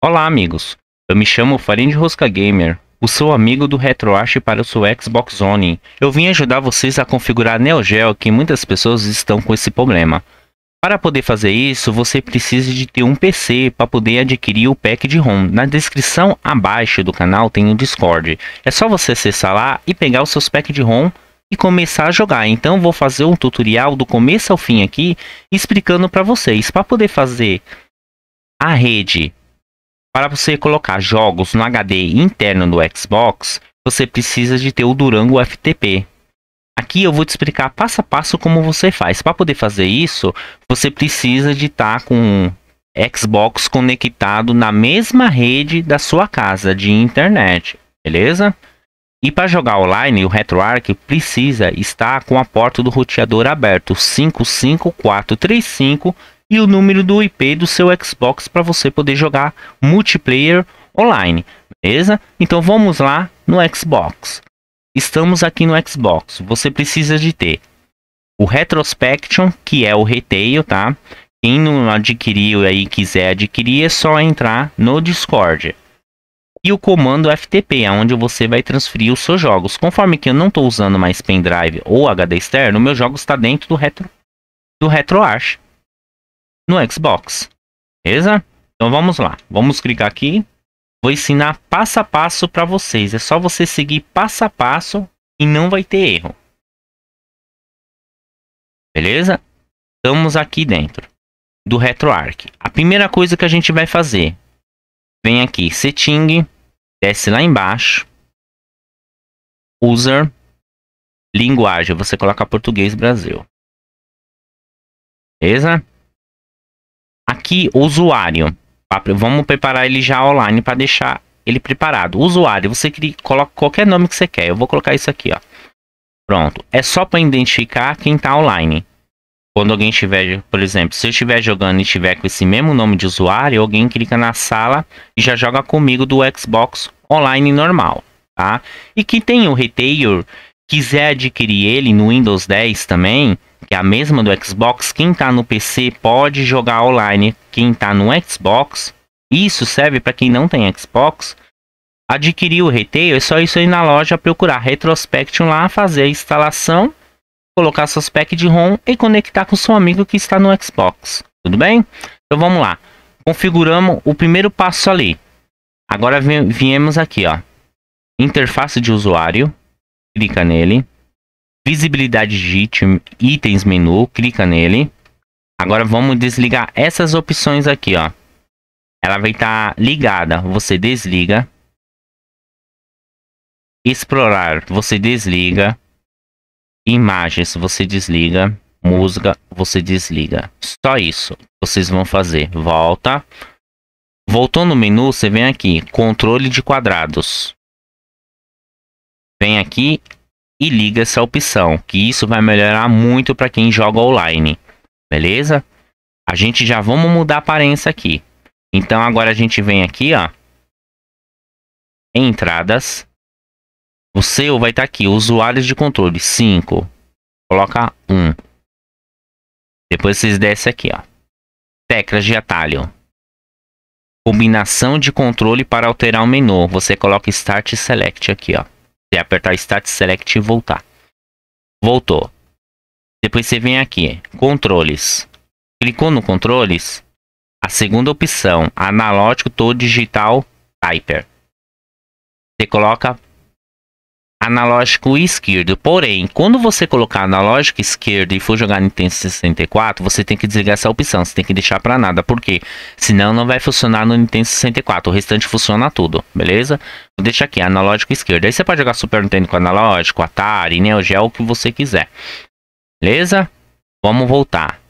Olá, amigos. Eu me chamo Farin de Rosca Gamer, o seu amigo do RetroArch para o seu Xbox One. Eu vim ajudar vocês a configurar Neo Geo, que muitas pessoas estão com esse problema. Para poder fazer isso, você precisa de ter um PC para poder adquirir o pack de ROM. Na descrição abaixo do canal tem o Discord. É só você acessar lá e pegar os seus packs de ROM e começar a jogar. Então vou fazer um tutorial do começo ao fim aqui, explicando para vocês. Para poder fazer a rede para você colocar jogos no HD interno do Xbox, você precisa de ter o Durango FTP. Aqui eu vou te explicar passo a passo como você faz. Para poder fazer isso, você precisa de estar tá com Xbox conectado na mesma rede da sua casa de internet, beleza? E para jogar online, o RetroArch precisa estar com a porta do roteador aberto 55435 e o número do IP do seu Xbox para você poder jogar multiplayer online, beleza? Então vamos lá no Xbox. Estamos aqui no Xbox. Você precisa de ter o Retrospection, que é o retail, tá? Quem não adquiriu aí quiser adquirir, é só entrar no Discord. E o comando FTP, é onde você vai transferir os seus jogos. Conforme que eu não estou usando mais pendrive ou HD externo, meu jogo está dentro do, retro, do RetroArch no Xbox. Beleza? Então vamos lá. Vamos clicar aqui. Vou ensinar passo a passo para vocês. É só você seguir passo a passo e não vai ter erro. Beleza? Estamos aqui dentro do RetroArch. A primeira coisa que a gente vai fazer. Vem aqui, Setting. Desce lá embaixo. User. Linguagem. Você coloca português Brasil. Beleza? aqui usuário. Vamos preparar ele já online para deixar ele preparado. Usuário, você coloca qualquer nome que você quer. Eu vou colocar isso aqui, ó. Pronto. É só para identificar quem está online. Quando alguém estiver, por exemplo, se eu estiver jogando e estiver com esse mesmo nome de usuário, alguém clica na sala e já joga comigo do Xbox online normal, tá? E que tem o retail, quiser adquirir ele no Windows 10 também, que é a mesma do Xbox, quem está no PC pode jogar online. Quem está no Xbox, isso serve para quem não tem Xbox, adquirir o retail, é só isso aí na loja procurar Retrospection lá, fazer a instalação, colocar seus packs de ROM e conectar com seu amigo que está no Xbox. Tudo bem? Então vamos lá. Configuramos o primeiro passo ali. Agora viemos aqui, ó. Interface de usuário. Clica nele visibilidade de itens menu, clica nele. Agora vamos desligar essas opções aqui, ó. Ela vai estar tá ligada, você desliga. Explorar, você desliga. Imagens, você desliga. Música, você desliga. Só isso vocês vão fazer. Volta. Voltou no menu, você vem aqui, controle de quadrados. Vem aqui, e liga essa opção, que isso vai melhorar muito para quem joga online, beleza? A gente já vamos mudar a aparência aqui. Então agora a gente vem aqui, ó, entradas. O seu vai estar tá aqui, usuários de controle, 5. Coloca 1. Um. Depois vocês descem aqui, ó. Teclas de atalho. Combinação de controle para alterar o menu. Você coloca Start Select aqui, ó. Você apertar Start Select e voltar. Voltou. Depois você vem aqui, controles. Clicou no controles, a segunda opção, analógico todo digital typer. Você coloca analógico esquerdo. Porém, quando você colocar analógico esquerdo e for jogar Nintendo 64, você tem que desligar essa opção, você tem que deixar para nada, porque senão não vai funcionar no Nintendo 64. O restante funciona tudo, beleza? Vou deixar aqui analógico esquerdo. Aí você pode jogar Super Nintendo com analógico, Atari, Neo Geo, o que você quiser. Beleza? Vamos voltar.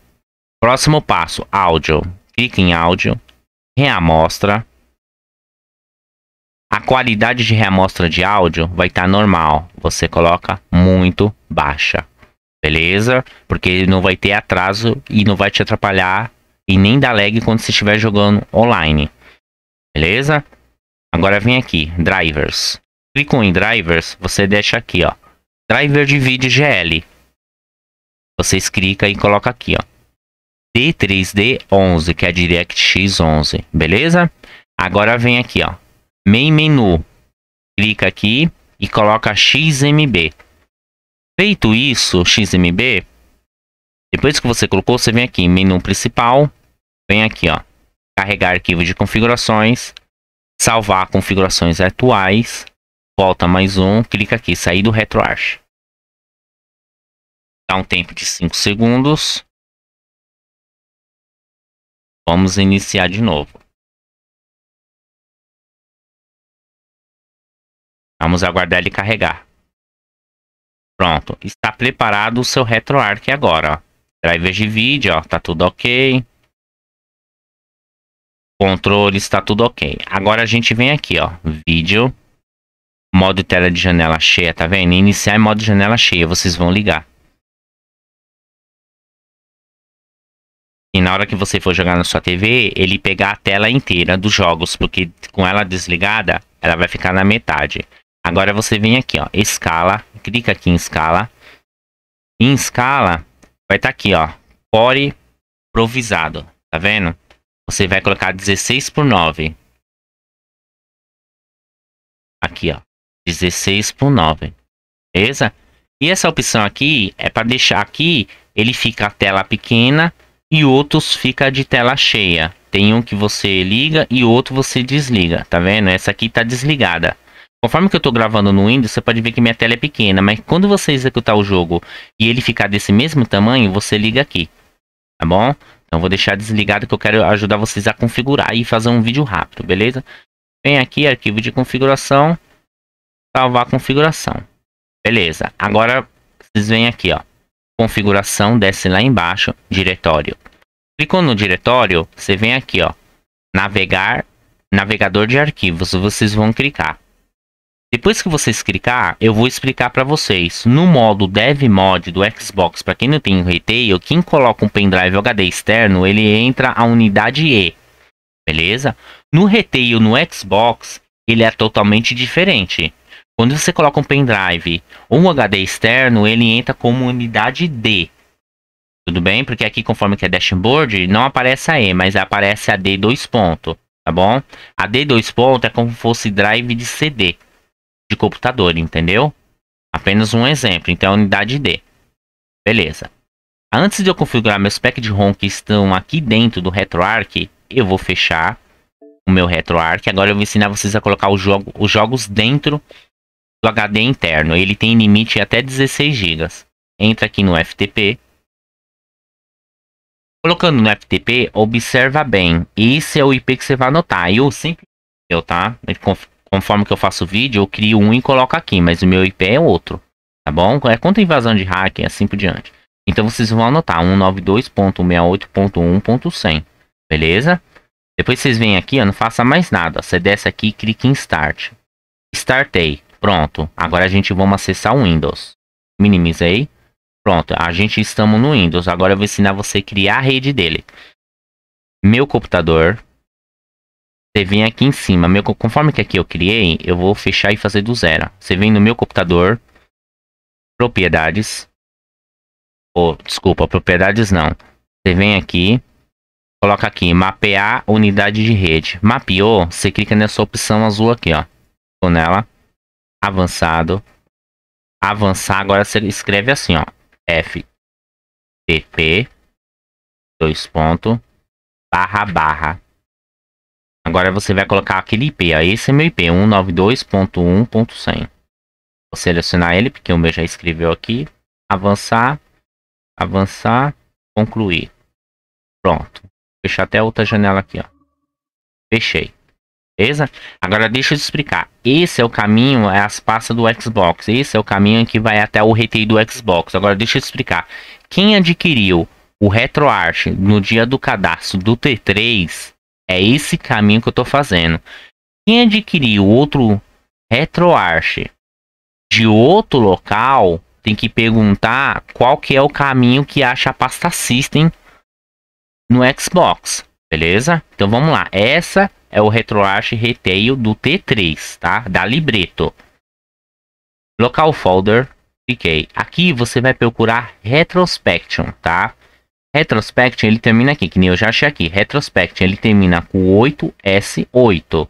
Próximo passo, áudio. Clique em áudio, reamostra, a qualidade de reamostra de áudio vai estar tá normal. Você coloca muito baixa. Beleza? Porque não vai ter atraso e não vai te atrapalhar e nem dar lag quando você estiver jogando online. Beleza? Agora vem aqui, drivers. Clica em drivers, você deixa aqui, ó. Driver de vídeo GL. Vocês clica e coloca aqui, ó. D3D11, que é DirectX 11, beleza? Agora vem aqui, ó main menu. Clica aqui e coloca XMB. Feito isso, XMB, depois que você colocou, você vem aqui em menu principal, vem aqui, ó, carregar arquivo de configurações, salvar configurações atuais, volta mais um, clica aqui, sair do RetroArch. Dá um tempo de 5 segundos. Vamos iniciar de novo. Vamos aguardar ele carregar. Pronto, está preparado o seu RetroArch agora. Ó. Drivers de vídeo, ó, tá tudo ok. Controle está tudo ok. Agora a gente vem aqui, ó, vídeo, modo tela de janela cheia, tá vendo? Iniciar em modo janela cheia, vocês vão ligar. E na hora que você for jogar na sua TV, ele pegar a tela inteira dos jogos, porque com ela desligada, ela vai ficar na metade. Agora você vem aqui, ó, escala, clica aqui em escala. Em escala, vai estar tá aqui, ó, core improvisado, tá vendo? Você vai colocar 16 por 9. Aqui, ó, 16 por 9, beleza? E essa opção aqui é para deixar aqui, ele fica a tela pequena e outros fica de tela cheia. Tem um que você liga e outro você desliga, tá vendo? Essa aqui tá desligada. Conforme que eu estou gravando no Windows, você pode ver que minha tela é pequena, mas quando você executar o jogo e ele ficar desse mesmo tamanho, você liga aqui, tá bom? Então vou deixar desligado que eu quero ajudar vocês a configurar e fazer um vídeo rápido, beleza? Vem aqui, arquivo de configuração, salvar a configuração. Beleza, agora vocês vêm aqui, ó, configuração, desce lá embaixo, diretório. Clicou no diretório, você vem aqui, ó, navegar, navegador de arquivos, vocês vão clicar. Depois que vocês clicar, eu vou explicar para vocês, no modo Dev Mod do Xbox, para quem não tem um retail, quem coloca um pendrive HD externo, ele entra a unidade E, beleza? No retail no Xbox, ele é totalmente diferente. Quando você coloca um pendrive ou um HD externo, ele entra como unidade D, tudo bem? Porque aqui, conforme que é dashboard, não aparece a E, mas aparece a D2 ponto, tá bom? A D2 ponto é como se fosse drive de CD, de computador, entendeu? Apenas um exemplo, então é unidade D. Beleza. Antes de eu configurar meus packs de ROM que estão aqui dentro do RetroArch, eu vou fechar o meu RetroArch. Agora eu vou ensinar vocês a colocar jogo, os jogos dentro do HD interno. Ele tem limite até 16 GB. Entra aqui no FTP. Colocando no FTP, observa bem. Esse é o IP que você vai anotar. Eu sempre eu, tá? Ele conforme que eu faço o vídeo, eu crio um e coloco aqui, mas o meu IP é outro, tá bom? É contra invasão de hacking, assim por diante. Então vocês vão anotar 192.168.1.100, beleza? Depois vocês vêm aqui, ó, não faça mais nada. Você desce aqui e clica em Start. Startei. Pronto. Agora a gente vamos acessar o Windows. Minimizei. Pronto. A gente estamos no Windows. Agora eu vou ensinar você a criar a rede dele. Meu computador. Você vem aqui em cima. Meu, conforme que aqui eu criei, eu vou fechar e fazer do zero. Você vem no meu computador. Propriedades. Oh, desculpa, propriedades não. Você vem aqui. Coloca aqui, mapear unidade de rede. Mapeou, você clica nessa opção azul aqui, ó. Tô nela. Avançado. Avançar, agora você escreve assim, ó. FTP. Dois ponto Barra, barra. Agora você vai colocar aquele IP. Ó. Esse é meu IP, 192.1.100. Vou selecionar ele, porque o meu já escreveu aqui. Avançar, avançar, concluir. Pronto. Fechar até a outra janela aqui, ó. Fechei. Beleza? Agora deixa eu te explicar. Esse é o caminho, é as pastas do Xbox. Esse é o caminho que vai até o reteio do Xbox. Agora deixa eu te explicar. Quem adquiriu o RetroArch no dia do cadastro do T3 é esse caminho que eu estou fazendo. Quem adquirir outro RetroArch de outro local, tem que perguntar qual que é o caminho que acha a pasta System no Xbox, beleza? Então vamos lá, essa é o RetroArch Retail do T3, tá? Da Libreto. Local Folder, cliquei. Aqui você vai procurar Retrospection, tá? Retrospection ele termina aqui, que nem eu já achei aqui. Retrospection ele termina com 8S8.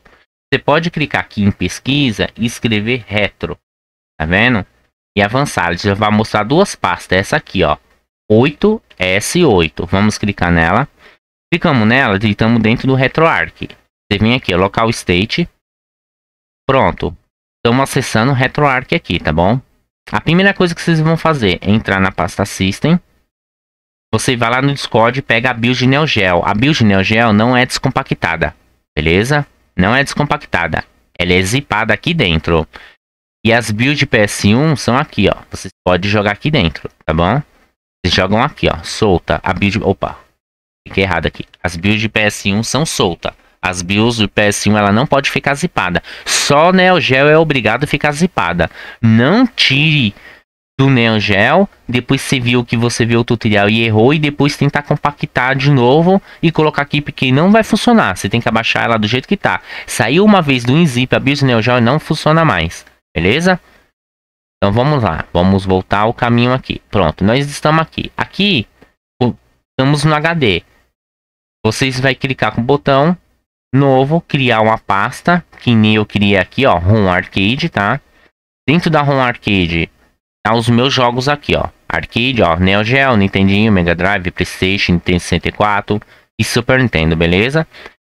Você pode clicar aqui em pesquisa e escrever retro. Tá vendo? E avançar. Ele já vai mostrar duas pastas. Essa aqui, ó. 8S8. Vamos clicar nela. Clicamos nela, estamos dentro do RetroArch. Você vem aqui, local state. Pronto. Estamos acessando o RetroArch aqui, tá bom? A primeira coisa que vocês vão fazer é entrar na pasta System você vai lá no Discord e pega a build Neo Geo. A build Neo Geo não é descompactada, beleza? Não é descompactada. Ela é zipada aqui dentro. E as builds PS1 são aqui, ó. Vocês podem jogar aqui dentro, tá bom? Vocês jogam aqui, ó. Solta. A build... Opa. Fiquei errado aqui. As builds de PS1 são solta. As builds do PS1 ela não pode ficar zipada. Só Neo Geo é obrigado a ficar zipada. Não tire do NeoGel, depois você viu que você viu o tutorial e errou, e depois tentar compactar de novo e colocar aqui, porque não vai funcionar, você tem que abaixar ela do jeito que tá. Saiu uma vez do InZip, abriu o NeoGel e não funciona mais, beleza? Então vamos lá, vamos voltar o caminho aqui. Pronto, nós estamos aqui. Aqui, estamos no HD. Vocês vai clicar com o botão novo, criar uma pasta, que nem eu criei aqui, ó, Home Arcade, tá? Dentro da Home Arcade, tá os meus jogos aqui, ó. Arcade, ó, Neo Geo, Nintendinho, Mega Drive, Playstation, Nintendo 64 e Super Nintendo, beleza?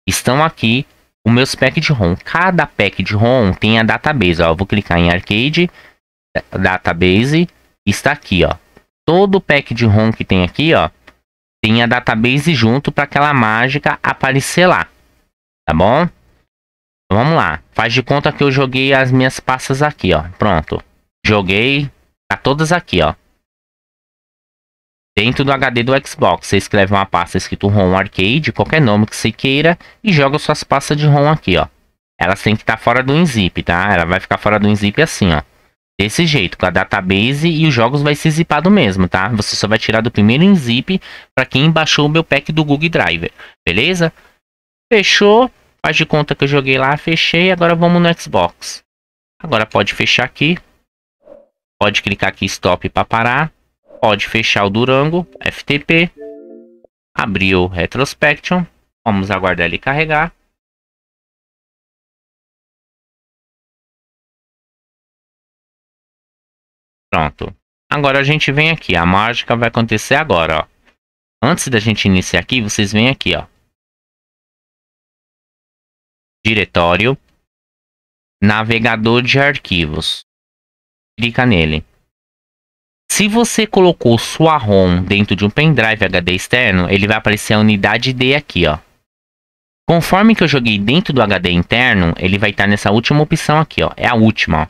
Estão aqui os meus packs de ROM. Cada pack de ROM tem a database, ó. Eu vou clicar em Arcade, Database, está aqui, ó. Todo pack de ROM que tem aqui, ó, tem a database junto para aquela mágica aparecer lá, tá bom? Então, vamos lá, faz de conta que eu joguei as minhas passas aqui, ó, pronto. Joguei, Tá todas aqui, ó. Dentro do HD do Xbox, você escreve uma pasta escrito ROM Arcade, qualquer nome que você queira, e joga suas pastas de ROM aqui, ó. Elas têm que estar tá fora do unzip tá? Ela vai ficar fora do unzip assim, ó. Desse jeito, com a database e os jogos vai ser zipado mesmo, tá? Você só vai tirar do primeiro unzip para quem baixou o meu pack do Google Drive, beleza? Fechou, faz de conta que eu joguei lá, fechei, agora vamos no Xbox. Agora pode fechar aqui, Pode clicar aqui stop para parar. Pode fechar o Durango, FTP. Abrir o Retrospection. Vamos aguardar ele carregar. Pronto. Agora a gente vem aqui. A mágica vai acontecer agora, ó. Antes da gente iniciar aqui, vocês vêm aqui, ó. Diretório. Navegador de arquivos clica nele. Se você colocou sua ROM dentro de um pendrive HD externo, ele vai aparecer a unidade D aqui, ó. Conforme que eu joguei dentro do HD interno, ele vai estar tá nessa última opção aqui, ó. É a última, ó.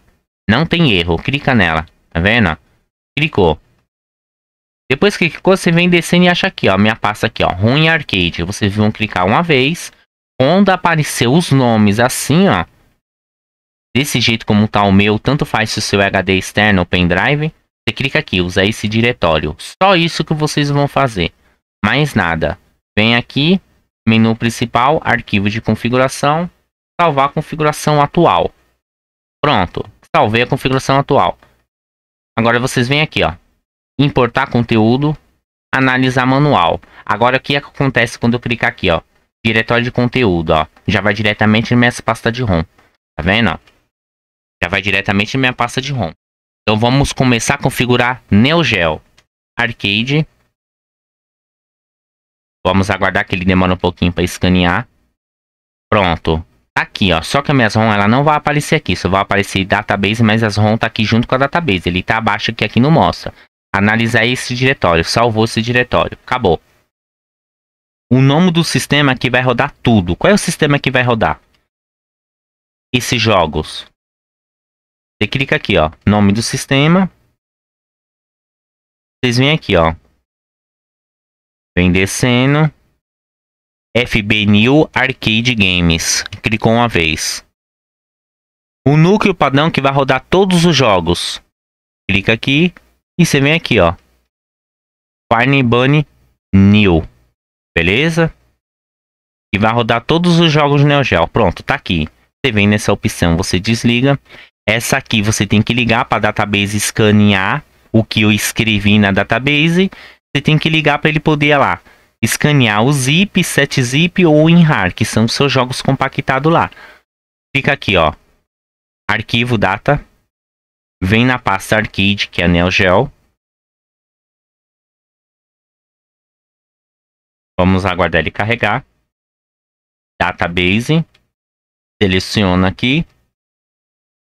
Não tem erro, clica nela, tá vendo? Clicou. Depois que clicou, você vem descendo e acha aqui, ó, minha pasta aqui, ó, ROM Arcade. Vocês vão clicar uma vez. Quando aparecer os nomes assim, ó, desse jeito como está o meu, tanto faz se o seu é HD externo ou pendrive, você clica aqui, usa esse diretório. Só isso que vocês vão fazer, mais nada. Vem aqui, menu principal, arquivo de configuração, salvar a configuração atual. Pronto, salvei a configuração atual. Agora vocês vêm aqui, ó, importar conteúdo, analisar manual. Agora o que acontece quando eu clicar aqui, ó, diretório de conteúdo, ó, já vai diretamente nessa pasta de ROM. Tá vendo? vai diretamente na minha pasta de ROM. Então vamos começar a configurar Neo Geo Arcade. Vamos aguardar que ele demora um pouquinho para escanear. Pronto. Tá aqui, ó. Só que a minha ROM ela não vai aparecer aqui. Só vai aparecer database, mas as ROM tá aqui junto com a database. Ele tá abaixo aqui, aqui não mostra. Analisar esse diretório. Salvou esse diretório. Acabou. O nome do sistema que vai rodar tudo. Qual é o sistema que vai rodar? Esses jogos. Você clica aqui, ó, nome do sistema. Vocês vêm aqui, ó. Vem descendo. FB New Arcade Games. Clicou uma vez. O núcleo padrão que vai rodar todos os jogos. Clica aqui e você vem aqui, ó. bunny New. Beleza? E vai rodar todos os jogos Neo Geo. Pronto, tá aqui. Você vem nessa opção, você desliga. Essa aqui você tem que ligar para a database escanear o que eu escrevi na database. Você tem que ligar para ele poder lá escanear o zip, setzip ou WinRAR, que são os seus jogos compactados lá. Clica aqui, ó. Arquivo data. Vem na pasta arcade, que é a Neo Geo. Vamos aguardar ele carregar. Database. Seleciona aqui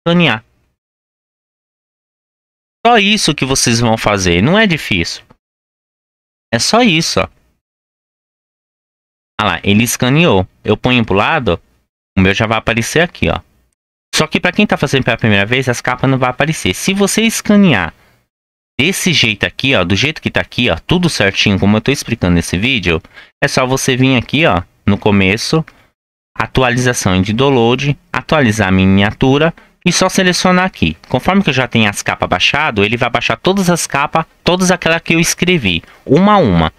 planear. Só isso que vocês vão fazer, não é difícil. É só isso, ó. Ah lá, ele escaneou. Eu ponho o lado, o meu já vai aparecer aqui, ó. Só que para quem tá fazendo pela primeira vez, as capas não vai aparecer. Se você escanear desse jeito aqui, ó, do jeito que tá aqui, ó, tudo certinho, como eu tô explicando nesse vídeo, é só você vir aqui, ó, no começo, atualização de download, atualizar a miniatura, e só selecionar aqui. Conforme que eu já tenho as capas baixado, ele vai baixar todas as capas, todas aquelas que eu escrevi, uma a uma.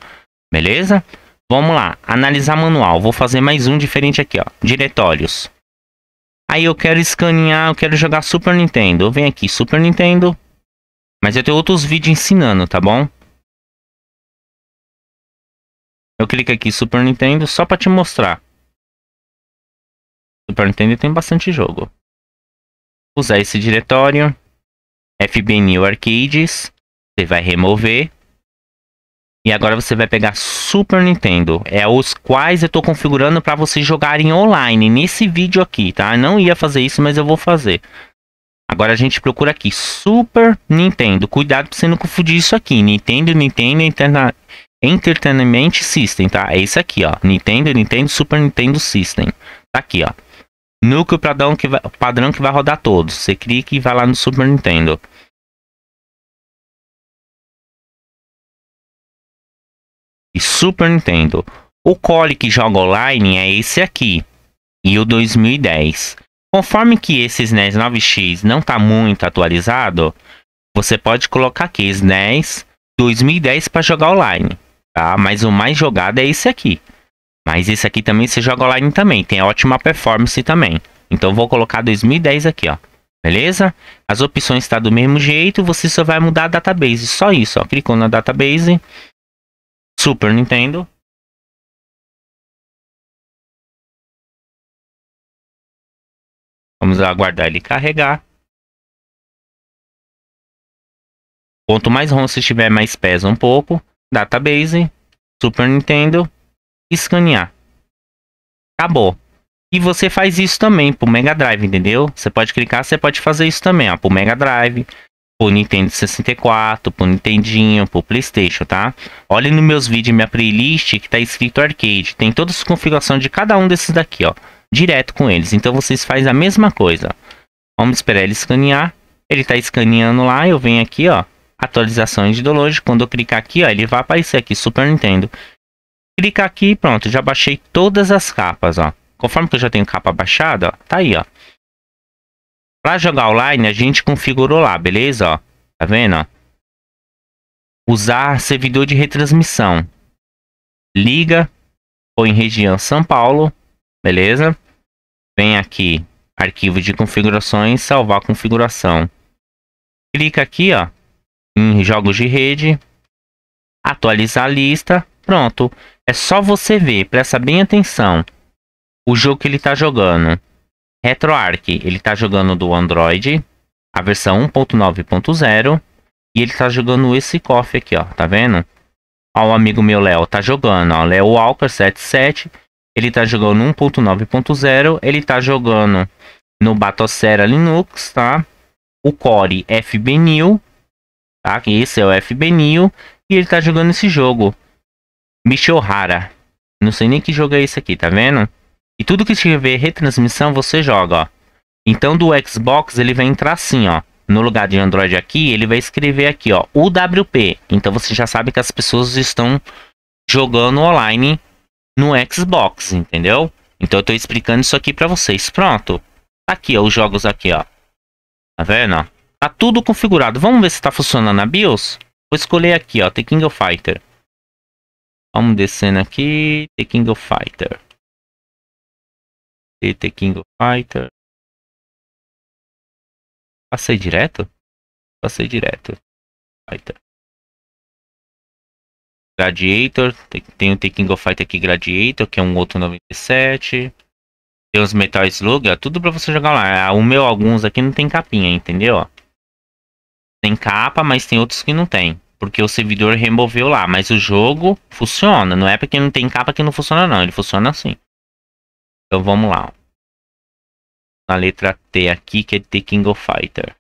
Beleza? Vamos lá, analisar manual. Vou fazer mais um diferente aqui, ó. Diretórios. Aí eu quero escanear, eu quero jogar Super Nintendo. Eu venho aqui, Super Nintendo. Mas eu tenho outros vídeos ensinando, tá bom? Eu clico aqui Super Nintendo só para te mostrar. Super Nintendo tem bastante jogo usar esse diretório, fbnew arcades, você vai remover. E agora você vai pegar Super Nintendo, é os quais eu estou configurando para vocês jogarem online, nesse vídeo aqui, tá? Eu não ia fazer isso, mas eu vou fazer. Agora a gente procura aqui, Super Nintendo, cuidado para você não confundir isso aqui, Nintendo, Nintendo, Interna... Entertainment System, tá? É isso aqui, ó, Nintendo, Nintendo, Super Nintendo System, tá aqui, ó o padrão que vai, padrão que vai rodar todos. Você clica e vai lá no Super Nintendo. E Super Nintendo. O core que joga online é esse aqui. E o 2010. Conforme que esse SNES 9X não está muito atualizado, você pode colocar aqui SNES 2010 para jogar online. Tá? Mas o mais jogado é esse aqui. Mas esse aqui também você joga online também, tem ótima performance também. Então vou colocar 2010 aqui, ó. Beleza? As opções está do mesmo jeito, você só vai mudar a database, só isso, ó. Clicou na database Super Nintendo. Vamos aguardar ele carregar. Quanto mais ROM se tiver, mais pesa um pouco. Database, Super Nintendo escanear. Acabou. E você faz isso também pro Mega Drive, entendeu? Você pode clicar, você pode fazer isso também, ó, pro Mega Drive, pro Nintendo 64, pro Nintendinho, pro Playstation, tá? Olhe nos meus vídeos, minha playlist, que tá escrito Arcade. Tem todas as configurações de cada um desses daqui, ó. Direto com eles. Então vocês fazem a mesma coisa. Vamos esperar ele escanear. Ele tá escaneando lá, eu venho aqui, ó. Atualizações de download. Quando eu clicar aqui, ó, ele vai aparecer aqui, Super Nintendo clica aqui e pronto, já baixei todas as capas, ó. Conforme que eu já tenho capa baixada, ó, tá aí, ó. Para jogar online, a gente configurou lá, beleza, ó. Tá vendo, ó? Usar servidor de retransmissão. Liga, ou em região São Paulo, beleza? Vem aqui, arquivo de configurações, salvar configuração. Clica aqui, ó, em jogos de rede, atualizar a lista, Pronto. É só você ver, presta bem atenção. O jogo que ele está jogando. RetroArch, ele está jogando do Android, a versão 1.9.0. E ele está jogando esse cofre aqui, ó. Tá vendo? Ó, o amigo meu Léo tá jogando, Léo Walker 77. Ele está jogando 1.9.0. Ele está jogando no Batocera Linux, tá? O Core fbnil tá? Que esse é o fbnil E ele está jogando esse jogo. Rara, Não sei nem que jogo é esse aqui, tá vendo? E tudo que tiver retransmissão você joga, ó. Então do Xbox ele vai entrar assim, ó. No lugar de Android aqui, ele vai escrever aqui, ó, UWP. Então você já sabe que as pessoas estão jogando online no Xbox, entendeu? Então eu tô explicando isso aqui para vocês. Pronto. Tá aqui, ó, os jogos aqui, ó. Tá vendo, ó? Tá tudo configurado. Vamos ver se tá funcionando a BIOS? Vou escolher aqui, ó, The King of Fighter. Vamos descendo aqui. The King of Fighter. The King of Fighter. Passei direto? Passei direto. Fighter. Gladiator. Tem o The King of Fighter aqui, Gladiator, que é um outro 97. Tem os Metal Slug, ó, tudo pra você jogar lá. Ah, o meu, alguns aqui não tem capinha, entendeu? Tem capa, mas tem outros que não tem. Porque o servidor removeu lá, mas o jogo funciona. Não é porque não tem capa que não funciona, não. Ele funciona assim. Então vamos lá. Na letra T aqui, que é The King of Fighter.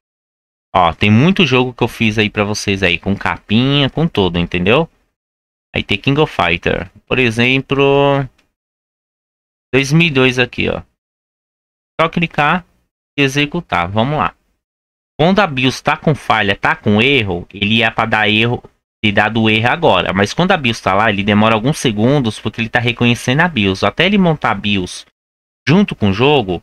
Ó, tem muito jogo que eu fiz aí pra vocês aí. Com capinha, com todo, entendeu? Aí The King of Fighter. Por exemplo... 2002 aqui, ó. Só clicar e executar. Vamos lá. Quando a BIOS tá com falha, tá com erro, ele ia é para dar erro e dar do erro agora. Mas quando a BIOS tá lá, ele demora alguns segundos porque ele tá reconhecendo a BIOS. Até ele montar a BIOS junto com o jogo,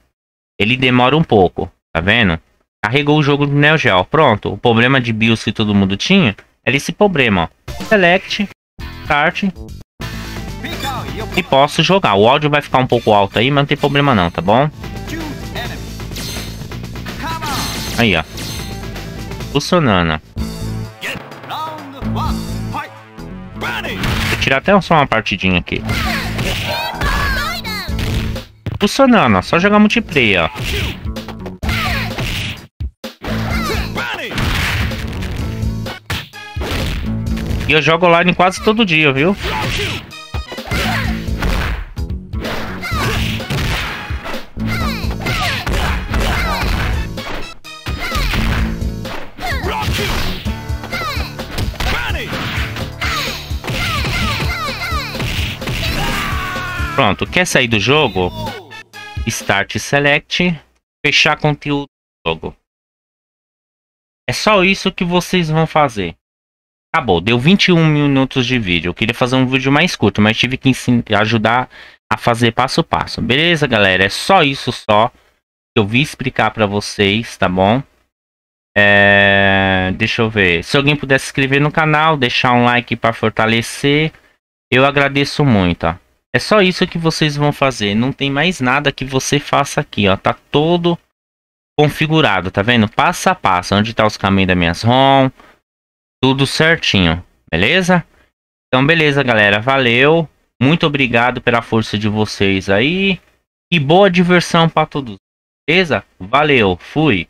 ele demora um pouco, tá vendo? Carregou o jogo do Neo Geo, pronto. O problema de BIOS que todo mundo tinha era esse problema, ó. Select, Start e posso jogar. O áudio vai ficar um pouco alto aí, mas não tem problema não, tá bom? Aí, ó funcionando. Vou tirar até só uma partidinha aqui. Funcionando, só jogar multiplayer, ó. E eu jogo online quase todo dia, viu? Pronto, quer sair do jogo? Start Select, fechar conteúdo do jogo. É só isso que vocês vão fazer. Acabou, deu 21 minutos de vídeo. Eu queria fazer um vídeo mais curto, mas tive que ajudar a fazer passo a passo. Beleza, galera? É só isso só que eu vi explicar para vocês, tá bom? É... Deixa eu ver. Se alguém puder se inscrever no canal, deixar um like para fortalecer, eu agradeço muito, ó. É só isso que vocês vão fazer. Não tem mais nada que você faça aqui, ó. Tá todo configurado, tá vendo? Passo a passo, onde tá os caminhos das minhas ROM. Tudo certinho, beleza? Então, beleza, galera. Valeu. Muito obrigado pela força de vocês aí. E boa diversão para todos. Beleza? Valeu. Fui.